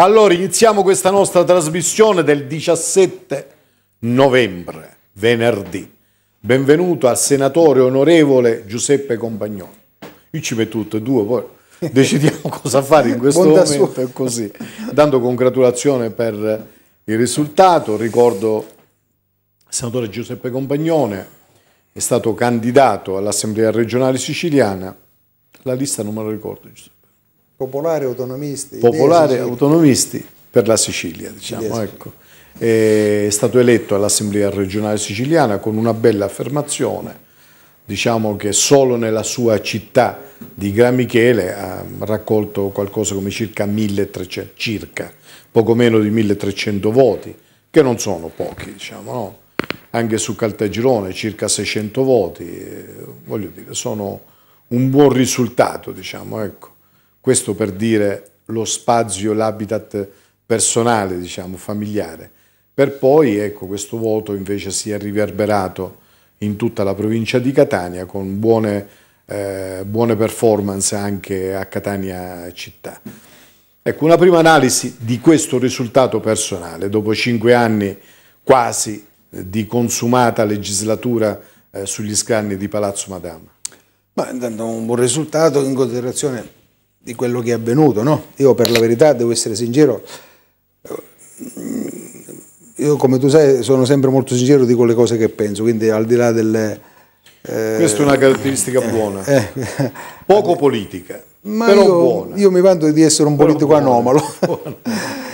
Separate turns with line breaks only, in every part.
Allora iniziamo questa nostra trasmissione del 17 novembre, venerdì. Benvenuto al senatore onorevole Giuseppe Compagnoni. Io ci metto tutte e due, poi decidiamo cosa fare in questo Bonda momento. È così. Dando congratulazione per il risultato, ricordo il senatore Giuseppe Compagnone è stato candidato all'Assemblea regionale siciliana, la lista non me la ricordo Giuseppe
popolare autonomisti. Popolari
autonomisti per la Sicilia, diciamo, ecco. È stato eletto all'Assemblea regionale siciliana con una bella affermazione, diciamo che solo nella sua città di Gran Michele ha raccolto qualcosa come circa 1300, circa, poco meno di 1300 voti, che non sono pochi, diciamo, no? anche su Caltagirone circa 600 voti, eh, voglio dire, sono un buon risultato, diciamo, ecco. Questo per dire lo spazio, l'habitat personale, diciamo, familiare. Per poi, ecco, questo voto invece si è riverberato in tutta la provincia di Catania con buone, eh, buone performance anche a Catania città. Ecco, una prima analisi di questo risultato personale, dopo cinque anni quasi di consumata legislatura eh, sugli scanni di Palazzo Madama.
Ma intanto un buon risultato in considerazione di quello che è avvenuto, no? Io per la verità devo essere sincero, eh, io come tu sai sono sempre molto sincero, di quelle cose che penso, quindi al di là delle... Eh, Questa è una
caratteristica eh, buona, eh, poco politica, ma però io, buona.
Io mi vanto di essere un però politico buona, anomalo.
Buona.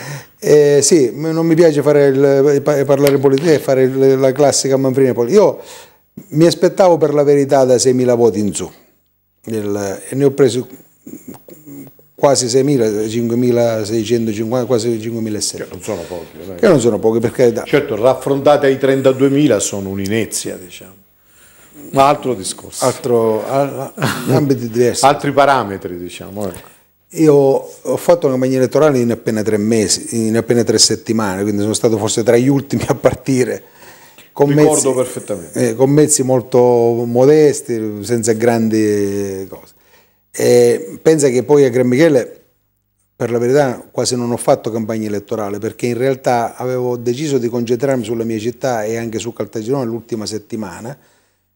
Eh, sì, non mi piace il, eh, parlare politica e fare la classica manfrina politica. Io mi aspettavo per la verità da 6.000 voti in su, e ne ho preso quasi 6.000,
5.650, quasi 5.700. Che non sono pochi. Dai. Che non sono pochi, per carità. Certo, raffrontate ai 32.000 sono un'inezia, diciamo. Un altro discorso. Altro, ambiti diversi. Altri parametri, diciamo. Ecco.
Io ho fatto una campagna elettorale in appena tre mesi, in appena tre settimane, quindi sono stato forse tra gli ultimi a partire. Con mezzi, eh, con mezzi molto modesti, senza grandi cose. E pensa che poi a Gran Michele, per la verità, quasi non ho fatto campagna elettorale perché in realtà avevo deciso di concentrarmi sulla mia città e anche su Caltagirone l'ultima settimana,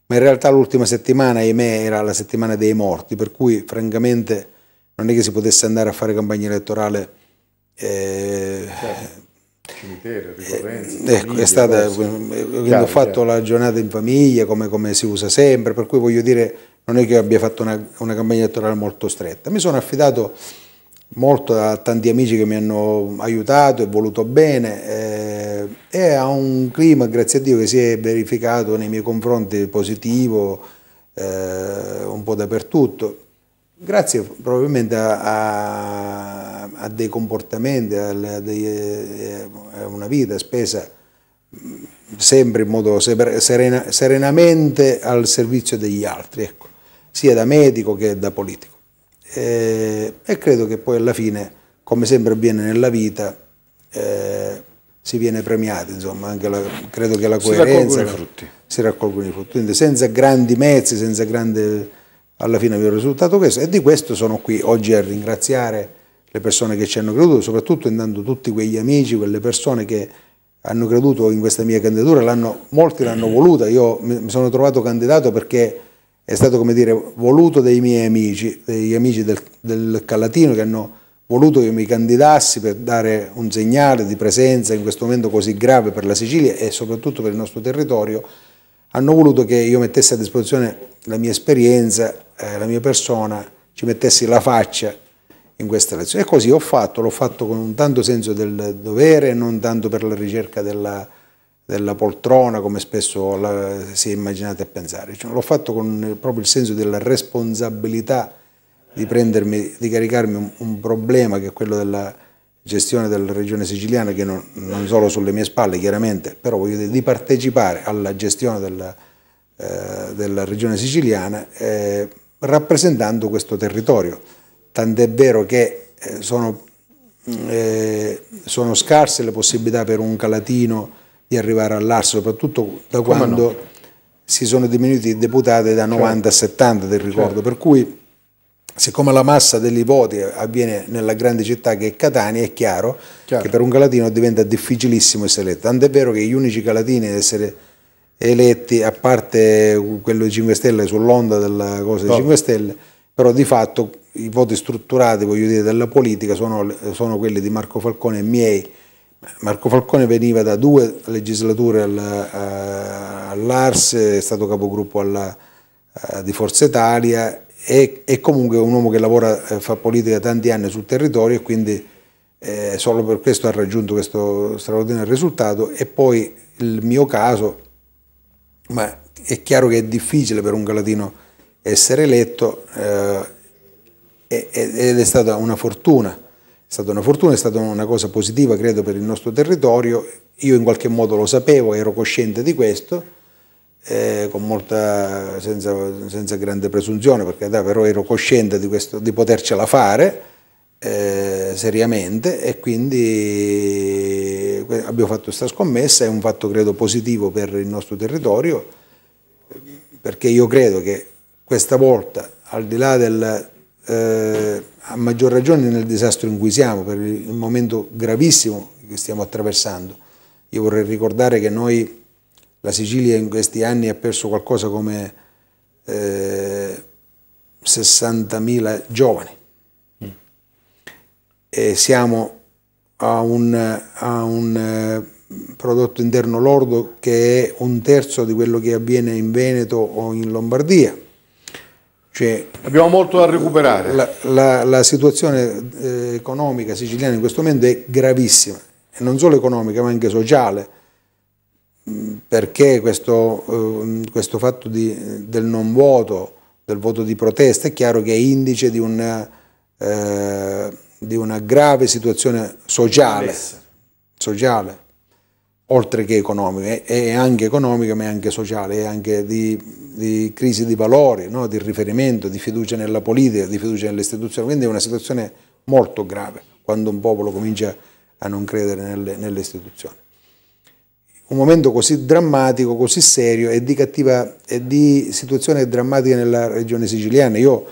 ma in realtà l'ultima settimana, ahimè, era la settimana dei morti, per cui francamente non è che si potesse andare a fare campagna elettorale. Eh, certo.
Cimitero, ricorrenze. Eh, ecco, è stata, ho fatto chiaro.
la giornata in famiglia, come, come si usa sempre, per cui voglio dire, non è che io abbia fatto una, una campagna elettorale molto stretta. Mi sono affidato molto a tanti amici che mi hanno aiutato e voluto bene eh, e a un clima, grazie a Dio, che si è verificato nei miei confronti positivo eh, un po' dappertutto. Grazie probabilmente a, a, a dei comportamenti, a, eh, a, una vita spesa mm, sempre in modo serena, serenamente al servizio degli altri. Ecco sia da medico che da politico. Eh, e credo che poi alla fine, come sempre avviene nella vita, eh, si viene premiati, insomma, la, credo che la coerenza si raccolgono, si raccolgono i frutti. Quindi senza grandi mezzi, senza grande... alla fine abbiamo risultato questo e di questo sono qui oggi a ringraziare le persone che ci hanno creduto, soprattutto intanto tutti quegli amici, quelle persone che hanno creduto in questa mia candidatura, molti l'hanno voluta, io mi sono trovato candidato perché è stato come dire voluto dai miei amici, degli amici del, del Calatino che hanno voluto che io mi candidassi per dare un segnale di presenza in questo momento così grave per la Sicilia e soprattutto per il nostro territorio, hanno voluto che io mettessi a disposizione la mia esperienza, eh, la mia persona, ci mettessi la faccia in questa elezione. E così ho fatto, l'ho fatto con un tanto senso del dovere, non tanto per la ricerca della, della poltrona come spesso la, si è immaginati a pensare. Cioè, l'ho fatto con proprio il senso della responsabilità di, prendermi, di caricarmi un, un, problema che è quello della gestione della regione siciliana, che non, non solo sulle mie spalle chiaramente, però voglio dire di partecipare alla gestione della, eh, della regione siciliana eh, rappresentando questo territorio. Tant'è vero che eh, sono, eh, sono scarse le possibilità per un calatino di arrivare all'Ars, soprattutto da Come quando no? si sono diminuiti i deputati da 90 certo. a 70 del ricordo, certo. per cui siccome la massa dei voti avviene nella grande città che è Catania, è chiaro, chiaro. che per un calatino diventa difficilissimo essere eletto, tant'è vero che gli unici calatini ad essere eletti, a parte quello di 5 Stelle sull'onda della cosa no. 5 Stelle, però di fatto i voti strutturati, voglio dire, della politica sono, sono quelli di Marco Falcone e miei, Marco Falcone veniva da due legislature eh, all'Ars, è stato capogruppo alla, eh, di Forza Italia e è comunque un uomo che lavora, eh, fa politica tanti anni sul territorio e quindi eh, solo per questo ha raggiunto questo straordinario risultato e poi il mio caso, ma è chiaro che è difficile per un galatino essere eletto eh, ed è stata una fortuna è stata una fortuna, è stata una cosa positiva credo per il nostro territorio, io in qualche modo lo sapevo, ero cosciente di questo, eh, molta, senza, senza, grande presunzione, perché da, però ero cosciente di, questo, di potercela fare eh, seriamente e quindi abbiamo fatto questa scommessa, è un fatto credo positivo per il nostro territorio, perché io credo che questa volta, al di là del, eh, a maggior ragione nel disastro in cui siamo, per il momento gravissimo che stiamo attraversando. Io vorrei ricordare che noi, la Sicilia in questi anni ha perso qualcosa come eh, 60.000 giovani mm. e siamo a un, a un eh, prodotto interno lordo che è un terzo di quello che avviene in Veneto o in Lombardia cioè, Abbiamo molto da recuperare. La, la, la situazione eh, economica siciliana in questo momento è gravissima, e non solo economica ma anche sociale, mm, perché questo, eh, questo fatto di, del non voto, del voto di protesta, è chiaro che è indice di una, eh, di una grave situazione sociale. sociale oltre che economica, è anche economica ma è anche sociale, è anche di, di crisi di valori, no? di riferimento, di fiducia nella politica, di fiducia nelle istituzioni, quindi è una situazione molto grave quando un popolo comincia a non credere nelle, nelle istituzioni. Un momento così drammatico, così serio e di, cattiva, e di situazione drammatica nella regione siciliana. Io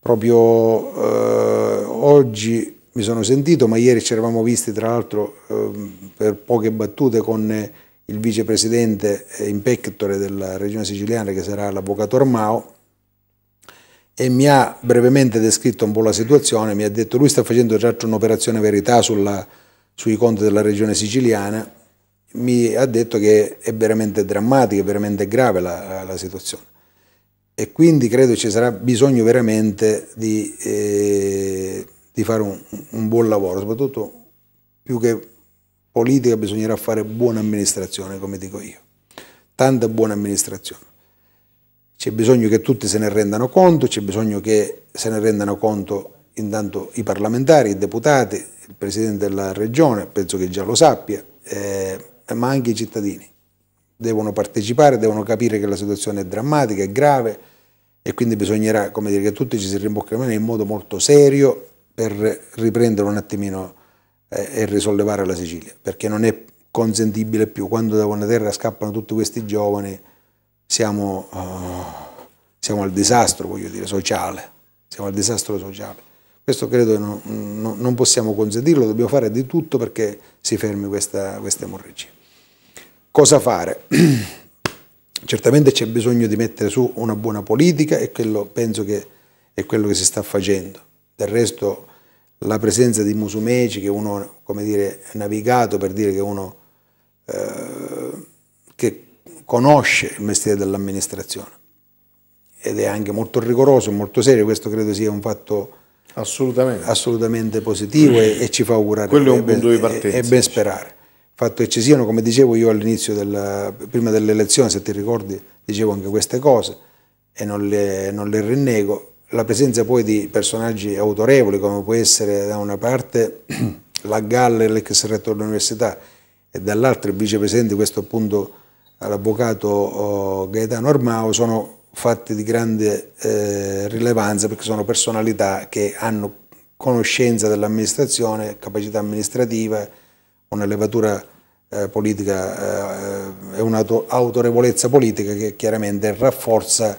proprio eh, oggi mi sono sentito, ma ieri ci eravamo visti tra l'altro ehm, per poche battute con il vicepresidente in pectore della regione siciliana che sarà l'avvocato Armao e mi ha brevemente descritto un po' la situazione, mi ha detto lui sta facendo già un'operazione verità sulla, sui conti della regione siciliana, mi ha detto che è veramente drammatica, è veramente grave la, la situazione e quindi credo ci sarà bisogno veramente di eh, di fare un, un buon lavoro, soprattutto più che politica bisognerà fare buona amministrazione, come dico io, tanta buona amministrazione. C'è bisogno che tutti se ne rendano conto, c'è bisogno che se ne rendano conto intanto i parlamentari, i deputati, il Presidente della Regione, penso che già lo sappia, eh, ma anche i cittadini. Devono partecipare, devono capire che la situazione è drammatica, è grave e quindi bisognerà come dire, che tutti ci si rimbocchiamo in modo molto serio per riprendere un attimino eh, e risollevare la Sicilia, perché non è consentibile più, quando da Buonaterra scappano tutti questi giovani siamo, uh, siamo al disastro, voglio dire, sociale, siamo al disastro sociale. Questo credo non, non, non, possiamo consentirlo, dobbiamo fare di tutto perché si fermi questa, questa emorragia. Cosa fare? Certamente c'è bisogno di mettere su una buona politica e quello penso che è quello che si sta facendo. Del resto la presenza di Musumeci, che uno, come dire, navigato per dire che uno eh, che conosce il mestiere dell'amministrazione ed è anche molto rigoroso, molto serio, questo credo sia un fatto assolutamente, assolutamente positivo e, e, ci fa augurare. Quello è un punto di partenza. E ben sperare. Il fatto che ci siano, come dicevo io all'inizio, prima dell'elezione, se ti ricordi, dicevo anche queste cose e non le, non le rinnego, la presenza poi di personaggi autorevoli come può essere da una parte la Galler, l'ex rettore dell'università e dall'altra il vicepresidente questo appunto l'avvocato oh, Gaetano Armao sono fatti di grande eh, rilevanza perché sono personalità che hanno conoscenza dell'amministrazione, capacità amministrativa, un'elevatura eh, politica eh, e un'autorevolezza politica che chiaramente rafforza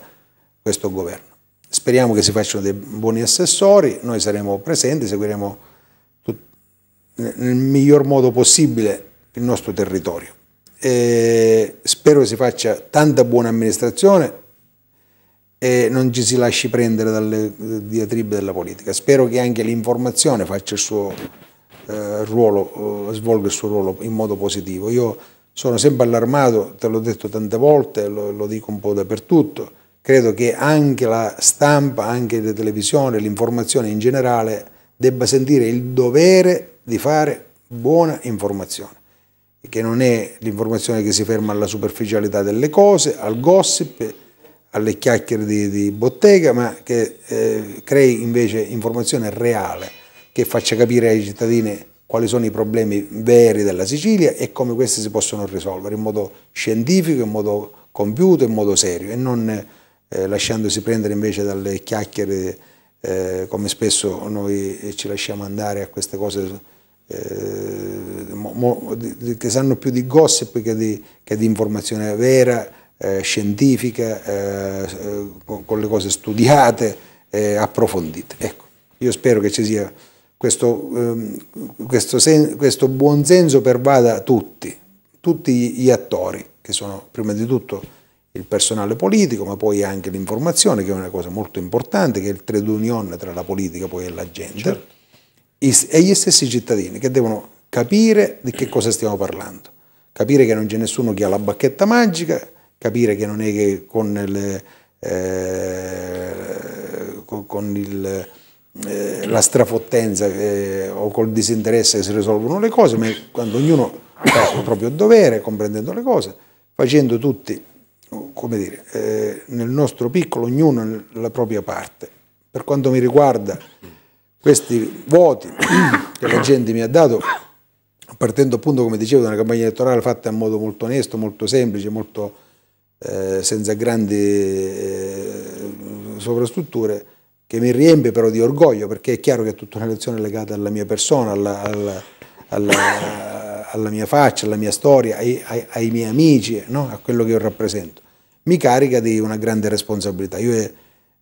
questo governo. Speriamo che si facciano dei buoni assessori, noi saremo presenti, seguiremo nel miglior modo possibile il nostro territorio. E spero che si faccia tanta buona amministrazione e non ci si lasci prendere dalle eh, diatribe della politica. Spero che anche l'informazione faccia il suo eh, ruolo, eh, svolga il suo ruolo in modo positivo. Io sono sempre allarmato, te l'ho detto tante volte, lo, lo dico un po' dappertutto credo che anche la stampa, anche la televisione, l'informazione in generale debba sentire il dovere di fare buona informazione, che non è l'informazione che si ferma alla superficialità delle cose, al gossip, alle chiacchiere di, di bottega, ma che eh, crei invece informazione reale, che faccia capire ai cittadini quali sono i problemi veri della Sicilia e come questi si possono risolvere in modo scientifico, in modo compiuto, in modo serio e non eh, lasciandosi prendere invece dalle chiacchiere, eh, come spesso noi ci lasciamo andare a queste cose eh, mo, mo, di, che sanno più di gossip che di, che di informazione vera, eh, scientifica, eh, con, con, le cose studiate, e approfondite. Ecco, io spero che ci sia questo, ehm, questo, sen, questo buon senso pervada tutti, tutti gli attori, che sono prima di tutto il personale politico, ma poi anche l'informazione, che è una cosa molto importante, che è il trade union tra la politica poi e la gente, certo. e gli stessi cittadini che devono capire di che cosa stiamo parlando, capire che non c'è nessuno che ha la bacchetta magica, capire che non è che con, le, eh, con il, eh, la strafottenza eh, o col disinteresse che si risolvono le cose, ma quando ognuno fa il proprio dovere, comprendendo le cose, facendo tutti come dire, eh, nel nostro piccolo, ognuno nella propria parte. Per quanto mi riguarda, questi voti che la gente mi ha dato, partendo appunto, come dicevo, da una campagna elettorale fatta in modo molto onesto, molto semplice, molto eh, senza grandi eh, sovrastrutture, che mi riempie però di orgoglio, perché è chiaro che è tutta una lezione legata alla mia persona, alla, alla, alla alla mia faccia, alla mia storia, ai, ai, ai miei amici, no? a quello che io rappresento mi carica di una grande responsabilità. Io eh,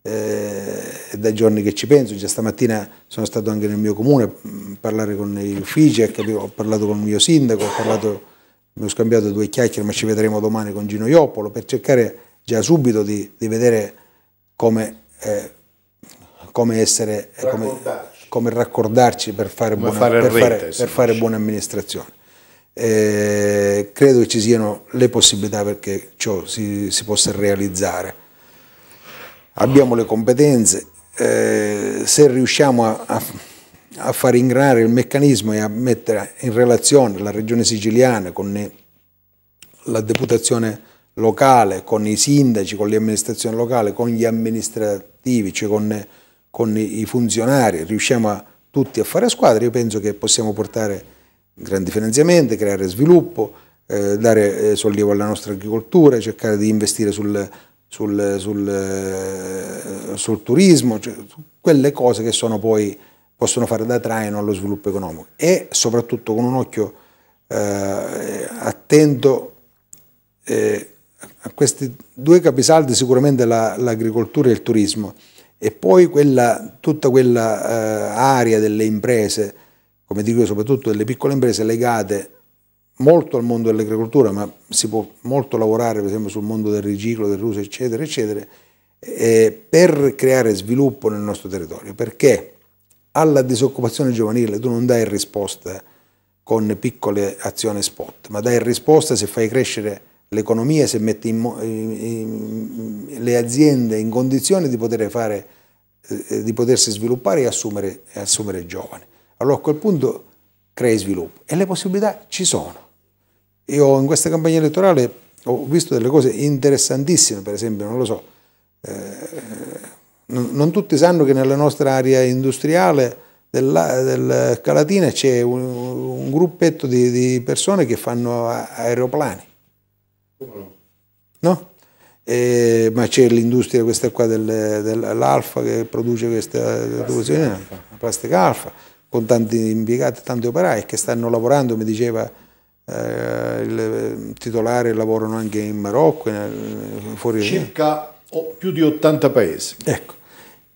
è, eh, da giorni che ci penso, già stamattina sono stato anche nel mio comune a mm, parlare con gli uffici, ho parlato con il mio sindaco, ho parlato abbiamo scambiato due chiacchiere, ma ci vedremo domani con Gino Ioppolo per cercare già subito di, di vedere come, eh, come essere, eh, come, come raccordarci per fare, buona, fare, per rete, fare, per fare buona amministrazione eh, credo che ci siano le possibilità perché ciò si, si possa realizzare. Abbiamo le competenze, eh, se riusciamo a, a, a, far ingranare il meccanismo e a mettere in relazione la regione siciliana con la deputazione locale, con i sindaci, con le amministrazioni locali, con gli amministrativi, cioè con, con i funzionari, riusciamo a, tutti a fare squadra, io penso che possiamo portare grandi finanziamenti, creare sviluppo, eh, dare eh, sollievo alla nostra agricoltura, cercare di investire sul, sul, sul, eh, sul turismo, cioè, quelle cose che sono poi possono fare da traino allo sviluppo economico e soprattutto con un occhio eh, attento eh, a questi due capisaldi sicuramente l'agricoltura e il turismo e poi quella, tutta quell'area eh, delle imprese come dico io, soprattutto delle piccole imprese legate molto al mondo dell'agricoltura, ma si può molto lavorare per esempio sul mondo del riciclo, del riuso, eccetera, eccetera, eh, per creare sviluppo nel nostro territorio, perché alla disoccupazione giovanile tu non dai risposta con piccole azioni spot, ma dai risposta se fai crescere l'economia, se metti in, in, in, le aziende in condizione di, poter fare, eh, di potersi sviluppare e assumere, assumere giovani. Allora a quel punto crei sviluppo e le possibilità ci sono. Io in questa campagna elettorale ho visto delle cose interessantissime, per esempio, non lo so, eh, non, tutti sanno che nella nostra area industriale della, del Calatina c'è un, un gruppetto di, di, persone che fanno aeroplani. No? E, ma c'è l'industria questa qua del, dell'Alfa che produce questa plastica alfa con tanti impiegati, tanti operai che stanno lavorando, mi diceva eh, il titolare, lavorano anche
in Marocco, eh, fuori Circa oh, più di 80 paesi. Ecco.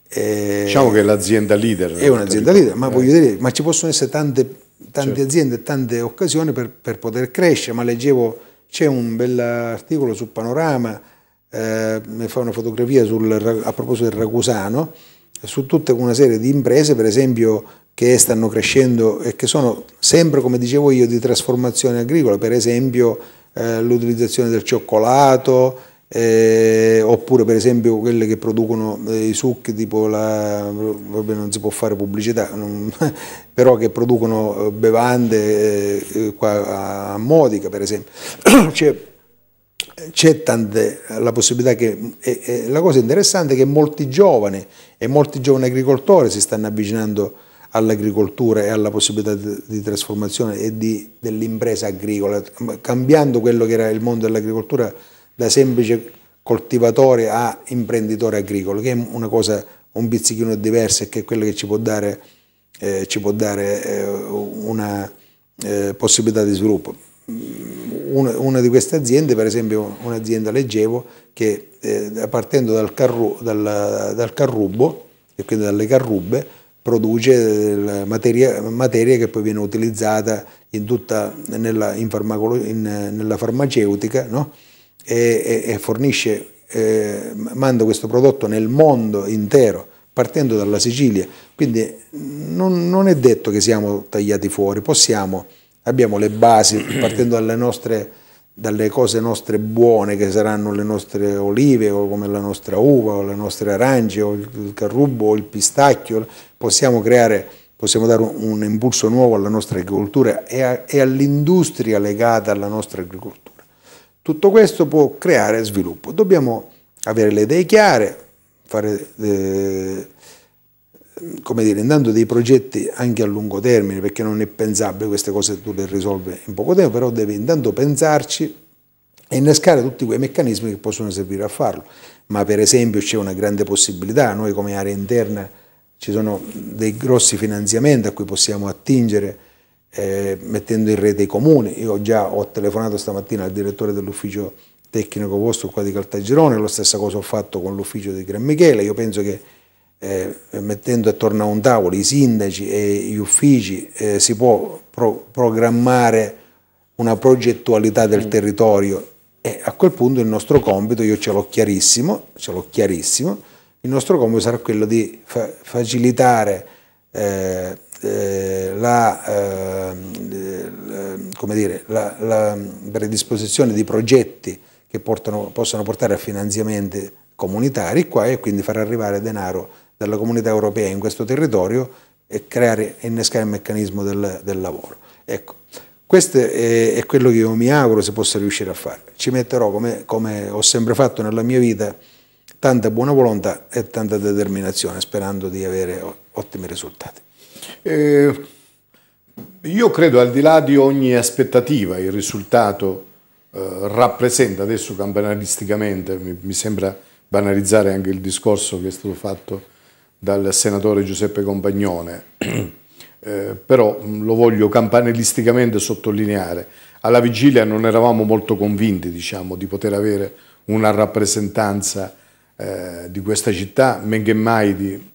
Eh, diciamo che è l'azienda leader. È un'azienda leader, ma, eh.
dire, ma ci possono essere tante, tante certo. aziende, tante occasioni per, per poter crescere, ma leggevo, c'è un bell'articolo su Panorama, eh, mi fa una fotografia sul, a proposito del Ragusano, su tutta una serie di imprese, per esempio che stanno crescendo e che sono sempre, come dicevo io, di trasformazione agricola, per esempio eh, l'utilizzazione del cioccolato, eh, oppure per esempio quelle che producono eh, i succhi tipo la, vabbè, non si può fare pubblicità non, però che producono eh, bevande eh, eh qua a Modica per esempio c'è, tante la possibilità che e, e la cosa interessante è che molti giovani e molti giovani agricoltori si stanno avvicinando all'agricoltura e alla possibilità di, di trasformazione e di, dell'impresa agricola, cambiando quello che era il mondo dell'agricoltura da semplice coltivatore a imprenditore agricolo, che è una cosa un pizzichino diversa e che è quella che ci può dare, eh, ci può dare eh, una eh, possibilità di sviluppo. Mm, una, una, di queste aziende, per esempio un'azienda leggevo, che eh, partendo dal, carru, dal, dal carrubbo e quindi dalle carrubbe, produce materia, materia che poi viene utilizzata in tutta, nella, in in, nella farmaceutica no? e, e, e, fornisce, eh, manda questo prodotto nel mondo intero partendo dalla Sicilia. Quindi non, non, è detto che siamo tagliati fuori, possiamo, abbiamo le basi partendo dalle nostre dalle cose nostre buone che saranno le nostre olive o come la nostra uva o le nostre arance o il carrubo o il pistacchio, possiamo creare, possiamo dare un, impulso nuovo alla nostra agricoltura e, e all'industria legata alla nostra agricoltura. Tutto questo può creare sviluppo. Dobbiamo avere le idee chiare, fare... Eh, come dire, andando dei progetti anche a lungo termine, perché non è pensabile queste cose tu le risolvi in poco tempo, però devi intanto pensarci e innescare tutti quei meccanismi che possono servire a farlo. Ma per esempio c'è una grande possibilità, noi come area interna ci sono dei grossi finanziamenti a cui possiamo attingere eh, mettendo in rete i comuni. Io già ho telefonato stamattina al direttore dell'ufficio tecnico vostro qua di Caltagirone, la stessa cosa ho fatto con l'ufficio di Gran Michele, io penso che eh, mettendo attorno a un tavolo i sindaci e gli uffici, eh, si può pro programmare una progettualità del mm. territorio e a quel punto il nostro compito, io ce l'ho chiarissimo, ce l'ho chiarissimo, il nostro compito sarà quello di fa facilitare eh, eh, la, ehm, eh, dire, la, la, predisposizione di progetti che portano, possono portare a finanziamenti comunitari qua e quindi far arrivare denaro della comunità europea in questo territorio e creare, e innescare il meccanismo del, del lavoro. Ecco, questo è, è, quello che io mi auguro si possa riuscire a fare. Ci metterò, come, come ho sempre fatto nella mia vita, tanta buona volontà e tanta determinazione, sperando di avere ottimi risultati.
Eh, io credo al di là di ogni aspettativa il risultato eh, rappresenta, adesso campanaristicamente mi, mi, sembra banalizzare anche il discorso che è stato fatto dal senatore Giuseppe Compagnone, eh, però mm, lo voglio campanellisticamente sottolineare. Alla vigilia non eravamo molto convinti diciamo, di poter avere una rappresentanza eh, di questa città, men che mai di,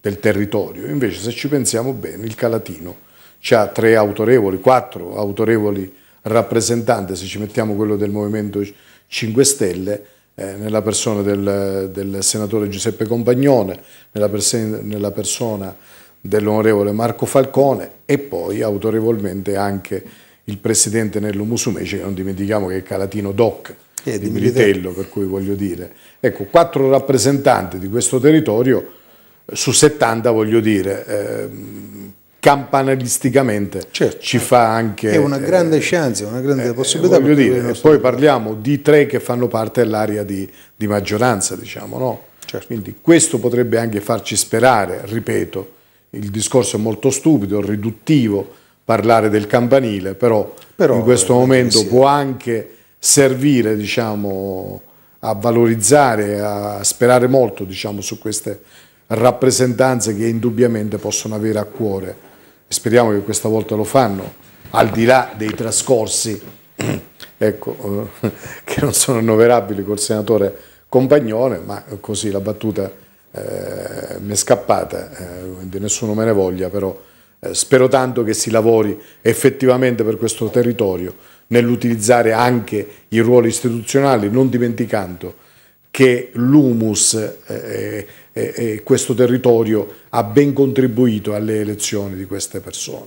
del territorio. Invece se ci pensiamo bene, il Calatino ha tre autorevoli, quattro autorevoli rappresentanti, se ci mettiamo quello del Movimento 5 Stelle, eh, nella persona del, del, senatore Giuseppe Compagnone, nella, persen, nella persona dell'onorevole Marco Falcone e poi autorevolmente anche il presidente Nello Musumeci, che non dimentichiamo che è Calatino Doc eh, di Militello, per cui voglio dire. Ecco, quattro rappresentanti di questo territorio su 70, voglio dire, eh, campanalisticamente certo. ci fa anche... È una grande
eh, chance, una grande eh, possibilità. Voglio dire, poi
parliamo di tre che fanno parte dell'area di, di, maggioranza, diciamo, no? Certo. Quindi questo potrebbe anche farci sperare, ripeto, il discorso è molto stupido, riduttivo, parlare del campanile, però, però in questo eh, momento sì. può anche servire, diciamo, a valorizzare, a sperare molto, diciamo, su queste rappresentanze che indubbiamente possono avere a cuore speriamo che questa volta lo fanno, al di là dei trascorsi ecco, eh, che non sono annoverabili col senatore Compagnone, ma così la battuta eh, mi è scappata, eh, quindi nessuno me ne voglia, però eh, spero tanto che si lavori effettivamente per questo territorio nell'utilizzare anche i ruoli istituzionali, non dimenticando che l'humus eh, e, e questo territorio ha ben contribuito alle elezioni di queste persone.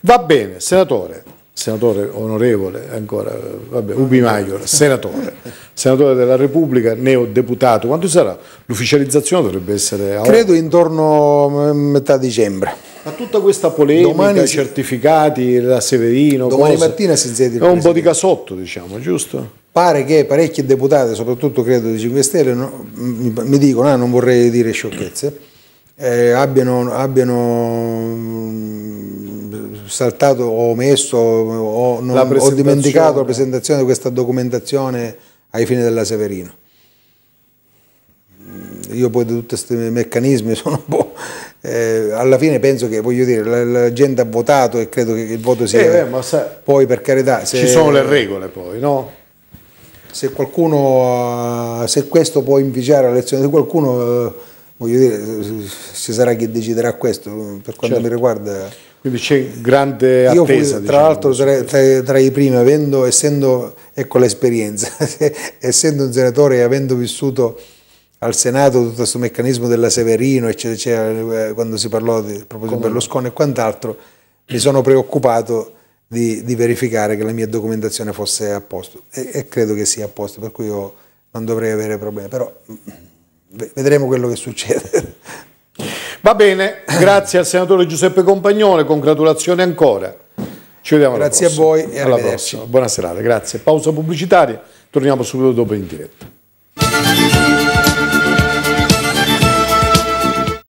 Va bene, senatore, senatore onorevole, ancora, vabbè, Ubi Maior, senatore, senatore della Repubblica, neodeputato, quando sarà? L'ufficializzazione dovrebbe essere... A... Credo intorno a mm, metà dicembre. Ma tutta questa polemica, domani i certificati, la Severino... Domani cosa, mattina si siede... È un po' di casotto, diciamo, giusto?
pare che parecchie deputate, soprattutto credo di 5 Stelle, no, mi dicono, ah, non vorrei dire sciocchezze, eh, abbiano, abbiano, mm, saltato o omesso o, non, ho dimenticato la presentazione di questa documentazione ai fini della Severino. Mm, io poi di tutti questi meccanismi sono un po'... Eh, alla fine penso che voglio dire la, la, gente ha votato e credo che il voto sia eh, beh, poi per carità se... ci sono le regole
poi no?
se, qualcuno, eh, se questo può la lezione di qualcuno, eh, voglio dire, eh, ci sarà chi deciderà questo, per quanto certo. mi riguarda. Quindi c'è grande attesa. Io fui, tra diciamo, l'altro tra, tra, tra, i primi, avendo, essendo, ecco l'esperienza, essendo un senatore e avendo vissuto al Senato tutto questo meccanismo della Severino, eccetera, eccetera quando si parlò di, proprio di Berlusconi e quant'altro, mi sono preoccupato di, di, verificare che la mia documentazione fosse a posto e, e, credo che sia a posto, per cui io non dovrei avere problemi, però mm, vedremo quello che
succede. Va bene, grazie al senatore Giuseppe Compagnone, congratulazioni ancora. Ci vediamo Grazie a voi e alla prossima. Buona serata, grazie. Pausa pubblicitaria, torniamo subito dopo in diretta.